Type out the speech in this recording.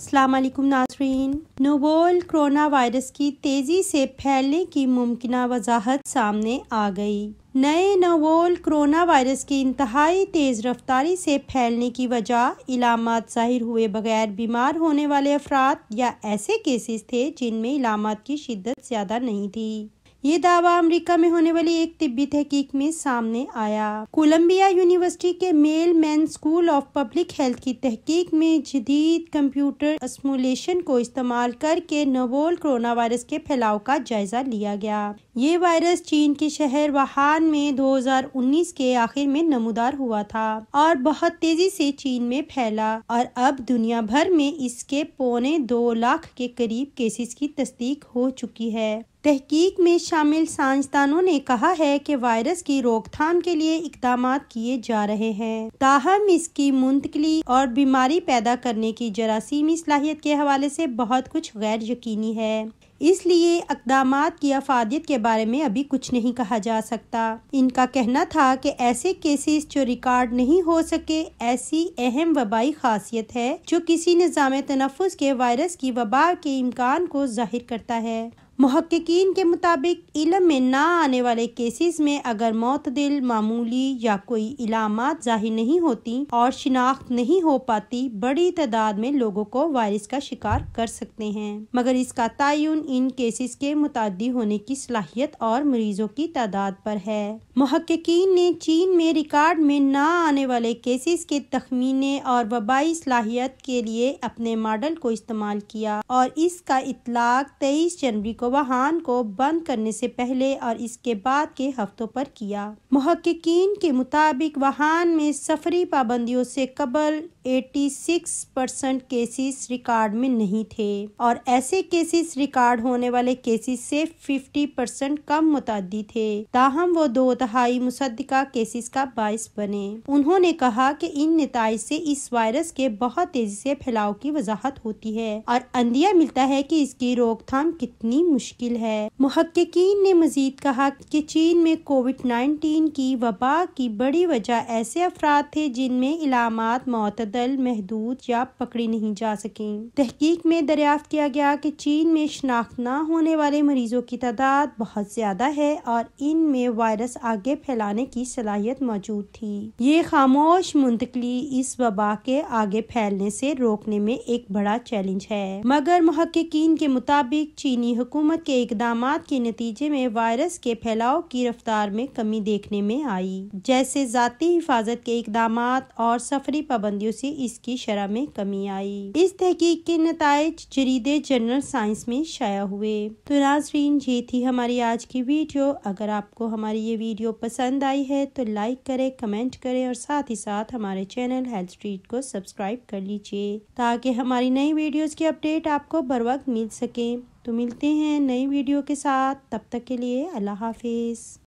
اسلام علیکم ناظرین نوبول corona virus کی تیزی سے پھیلنے کی ممکنہ وضاحت سامنے آ گئی نئے نوول کرونا وائرس کی انتہائی تیز رفتاری سے پھیلنے کی وجہ علامات ظاہر ہوئے بغیر بیمار ہونے والے افراد یا ایسے کیسز تھے جن میں علامات کی شدت زیادہ نہیں تھی یہ دعویٰ امریکہ میں ہونے والی ایک طبی تحقیق میں سامنے آیا کولمبیا یونیورسٹی کے Mailman school of public health کی تحقیق میں جدید کمپیوٹر اسمولیشن کو استعمال کر کے نوول کرونا وائرس کے پھیلاؤ کا جائزہ لیا گیا یہ وائرس چین کے شہر وہان میں دو ہزار انیس کے آخر میں نمودار ہوا تھا اور بہت تیزی سے چین میں پھیلا اور اب دنیا بھر میں اس کے پونے دو لاکھ کے قریب کیسز کی تصدیق ہو چکی ہے تحقیق میں شامل سائنسدانوں نے کہا ہے کہ وائرس کی روک تھام کے لیے اقدامات کیے جا رہے ہیں تاہم اس کی منتقلی اور بیماری پیدا کرنے کی جراثیمی صلاحیت کے حوالے سے بہت کچھ غیر یقینی ہے اس لیے اقدامات کی افادیت کے بارے میں ابھی کچھ نہیں کہا جا سکتا ان کا کہنا تھا کہ ایسے کیسز جو ریکارڈ نہیں ہو سکے ایسی اہم وبائی خاصیت ہے جو کسی نظام تنفس کے وائرس کی وبا کے امکان کو ظاہر کرتا ہے محققین کے مطابق علم میں نہ آنے والے کیسز میں اگر معتدل معمولی یا کوئی علامات ظاہر نہیں ہوتی اور شناخت نہیں ہو پاتی بڑی تعداد میں لوگوں کو وائرس کا شکار کر سکتے ہیں مگر اس کا تعین ان کیسز کے متعدی ہونے کی صلاحیت اور مریضوں کی تعداد پر ہے محققین نے چین میں ریکارڈ میں نہ آنے والے کیسز کے تخمینے اور وبائی صلاحیت کے لیے اپنے ماڈل کو استعمال کیا اور اس کا اطلاق 23 جنوری کو گواہان کو بند کرنے سے پہلے اور اس کے بعد کے ہفتوں پر کیا محققین کے مطابق وہان میں سفری پابندیوں سے قبل eighty six percent cases record میں نہیں تھے اور ایسے کیسز ریکارڈ ہونے والے کیسز سے ففٹی پرسنٹ کم متعدی تھے تاہم وہ دو تہائی مصدقہ کیسز کا باعث بنے انہوں نے کہا کہ ان نتائج سے اس وائرس کے بہت تیزی سے پھیلاؤ کی وضاحت ہوتی ہے اور اندیا ملتا ہے کہ اس کی روک تھام کتنی مشکل ہے محققین نے مزید کہا کہ چین میں کووڈ نائنٹین کی وبا کی بڑی وجہ ایسے افراد تھے جن میں علامات معتدل محدود یا پکڑی نہیں جا سکیں تحقیق میں دریافت کیا گیا کہ چین میں شناخت نہ ہونے والے مریضوں کی تعداد بہت زیادہ ہے اور ان میں وائرس آگے پھیلانے کی صلاحیت موجود تھی یہ خاموش منتقلی اس وبا کے آگے پھیلنے سے روکنے میں ایک بڑا چیلنج ہے مگر محققین کے مطابق چینی حکومت کے اقدامات کے نتیجے میں وائرس کے پھیلاؤ کی رفتار میں کمی دیکھنے میں آئی جیسے ذاتی حفاظت کے اقدامات اور سفری پابندیوں سے اس کی شرح میں کمی آئی اس تحقیق کے نتائج جریدے جنرل سائنس میں شائع ہوئے تو ناظرین یہ تھی ہماری آج کی ویڈیو اگر آپ کو ہماری یہ ویڈیو پسند آئی ہے تو لائک کریں کمنٹ کریں اور ساتھ ہی ساتھ ہمارے چینل ہیلتھ کو سبسکرائب کر لیجیے تاکہ ہماری نئی ویڈیوز کی اپڈیٹ آپ کو بر وقت مل سکیں تو ملتے ہیں نئی ویڈیو کے ساتھ تب تک کے لیے اللہ حافظ